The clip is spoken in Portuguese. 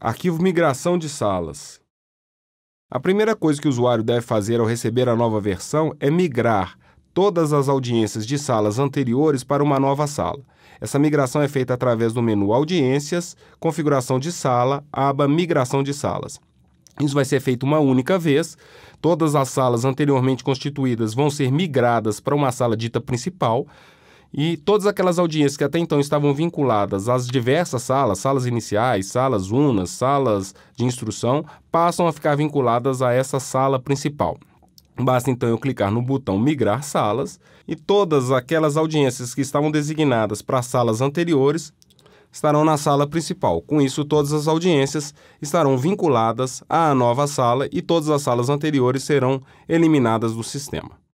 Arquivo Migração de salas. A primeira coisa que o usuário deve fazer ao receber a nova versão é migrar todas as audiências de salas anteriores para uma nova sala. Essa migração é feita através do menu Audiências, Configuração de Sala, aba Migração de Salas. Isso vai ser feito uma única vez. Todas as salas anteriormente constituídas vão ser migradas para uma sala dita principal. E todas aquelas audiências que até então estavam vinculadas às diversas salas, salas iniciais, salas unas, salas de instrução, passam a ficar vinculadas a essa sala principal. Basta então eu clicar no botão Migrar Salas e todas aquelas audiências que estavam designadas para salas anteriores estarão na sala principal. Com isso, todas as audiências estarão vinculadas à nova sala e todas as salas anteriores serão eliminadas do sistema.